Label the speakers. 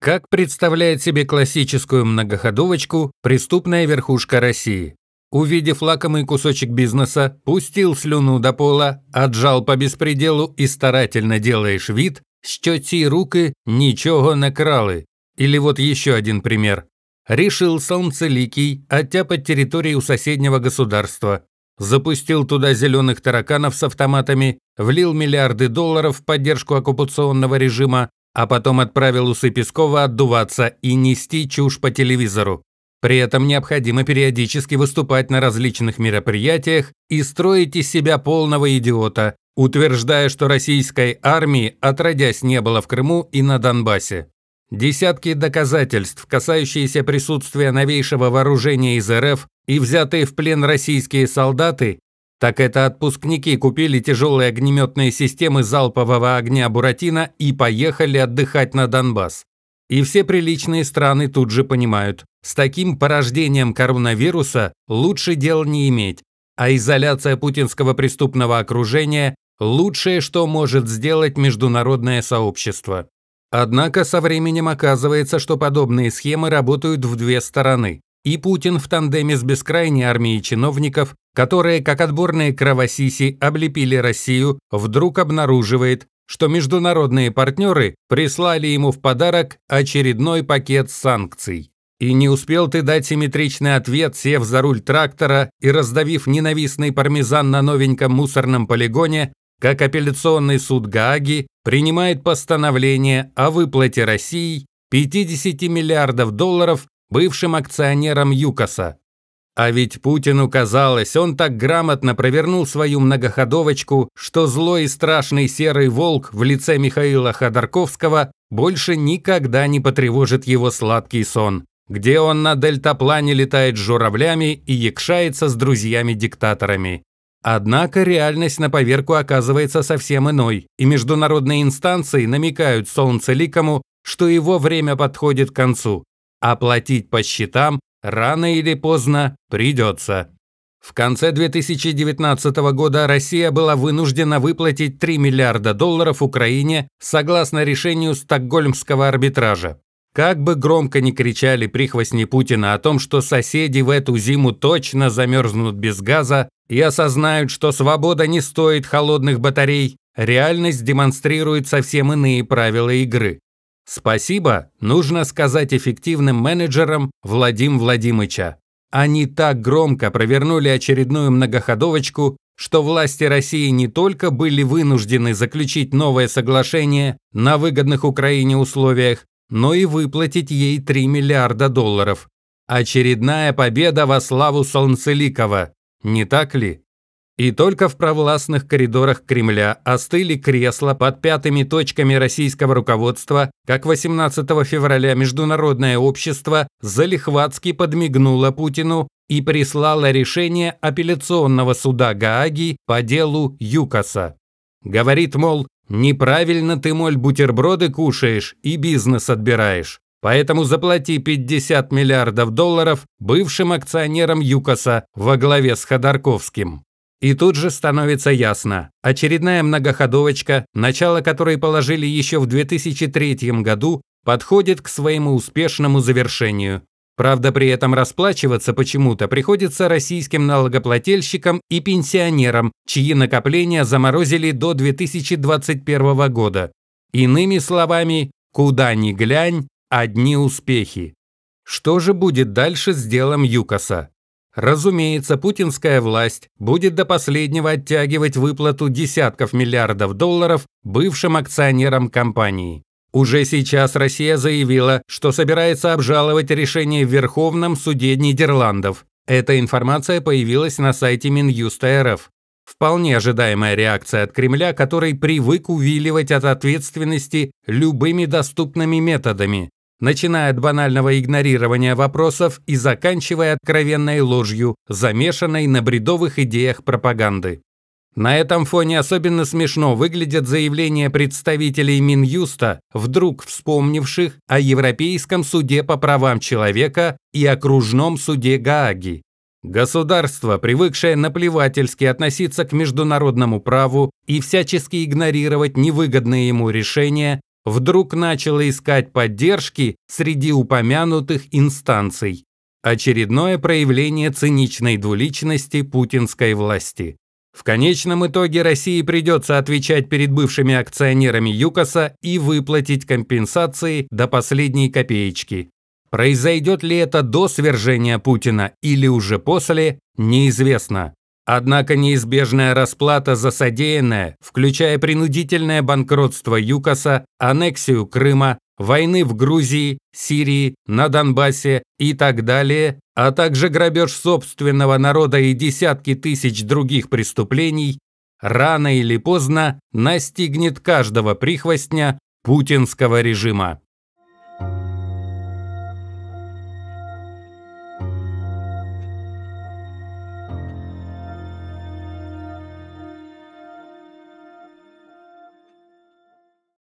Speaker 1: Как представляет себе классическую многоходовочку преступная верхушка России? Увидев лакомый кусочек бизнеса, пустил слюну до пола, отжал по беспределу и старательно делаешь вид, что ці руки ничего не крали. Или вот еще один пример. Решил Солнцеликий оттяпать территорию у соседнего государства. Запустил туда зеленых тараканов с автоматами, влил миллиарды долларов в поддержку оккупационного режима, а потом отправил усы Пескова отдуваться и нести чушь по телевизору. При этом необходимо периодически выступать на различных мероприятиях и строить из себя полного идиота, утверждая, что российской армии отродясь не было в Крыму и на Донбассе. Десятки доказательств, касающиеся присутствия новейшего вооружения из РФ и взятые в плен российские солдаты, так это отпускники купили тяжелые огнеметные системы залпового огня Буратино и поехали отдыхать на Донбасс. И все приличные страны тут же понимают, с таким порождением коронавируса лучше дел не иметь, а изоляция путинского преступного окружения – лучшее, что может сделать международное сообщество. Однако со временем оказывается, что подобные схемы работают в две стороны. И Путин в тандеме с бескрайней армией чиновников которые, как отборные кровосиси, облепили Россию, вдруг обнаруживает, что международные партнеры прислали ему в подарок очередной пакет санкций. И не успел ты дать симметричный ответ, сев за руль трактора и раздавив ненавистный пармезан на новеньком мусорном полигоне, как апелляционный суд Гааги принимает постановление о выплате России 50 миллиардов долларов бывшим акционерам ЮКОСа. А ведь Путину казалось, он так грамотно провернул свою многоходовочку, что злой и страшный серый волк в лице Михаила Ходорковского больше никогда не потревожит его сладкий сон, где он на дельтаплане летает с журавлями и якшается с друзьями-диктаторами. Однако реальность на поверку оказывается совсем иной, и международные инстанции намекают Солнцеликому, что его время подходит к концу, оплатить по счетам рано или поздно придется. В конце 2019 года Россия была вынуждена выплатить 3 миллиарда долларов Украине согласно решению Стокгольмского арбитража. Как бы громко ни кричали прихвостни Путина о том, что соседи в эту зиму точно замерзнут без газа и осознают, что свобода не стоит холодных батарей, реальность демонстрирует совсем иные правила игры. Спасибо, нужно сказать эффективным менеджерам Владим Владимыча. Они так громко провернули очередную многоходовочку, что власти России не только были вынуждены заключить новое соглашение на выгодных Украине условиях, но и выплатить ей 3 миллиарда долларов. Очередная победа во славу Солнцеликова, не так ли? И только в провластных коридорах Кремля остыли кресла под пятыми точками российского руководства, как 18 февраля международное общество залихватски подмигнуло Путину и прислало решение апелляционного суда Гааги по делу ЮКОСа. Говорит, мол, неправильно ты, моль, бутерброды кушаешь и бизнес отбираешь. Поэтому заплати 50 миллиардов долларов бывшим акционерам ЮКОСа во главе с Ходорковским. И тут же становится ясно, очередная многоходовочка, начало которой положили еще в 2003 году, подходит к своему успешному завершению. Правда, при этом расплачиваться почему-то приходится российским налогоплательщикам и пенсионерам, чьи накопления заморозили до 2021 года. Иными словами, куда ни глянь, одни успехи. Что же будет дальше с делом ЮКОСа? Разумеется, путинская власть будет до последнего оттягивать выплату десятков миллиардов долларов бывшим акционерам компании. Уже сейчас Россия заявила, что собирается обжаловать решение в Верховном суде Нидерландов. Эта информация появилась на сайте Минюста РФ. Вполне ожидаемая реакция от Кремля, который привык увиливать от ответственности любыми доступными методами, начиная от банального игнорирования вопросов и заканчивая откровенной ложью, замешанной на бредовых идеях пропаганды. На этом фоне особенно смешно выглядят заявления представителей Минюста, вдруг вспомнивших о Европейском суде по правам человека и окружном суде Гааги. Государство, привыкшее наплевательски относиться к международному праву и всячески игнорировать невыгодные ему решения, вдруг начало искать поддержки среди упомянутых инстанций. Очередное проявление циничной двуличности путинской власти. В конечном итоге России придется отвечать перед бывшими акционерами ЮКОСа и выплатить компенсации до последней копеечки. Произойдет ли это до свержения Путина или уже после, неизвестно. Однако неизбежная расплата за содеянное, включая принудительное банкротство ЮКОСа, аннексию Крыма, войны в Грузии, Сирии, на Донбассе и так далее, а также грабеж собственного народа и десятки тысяч других преступлений, рано или поздно настигнет каждого прихвостня путинского режима.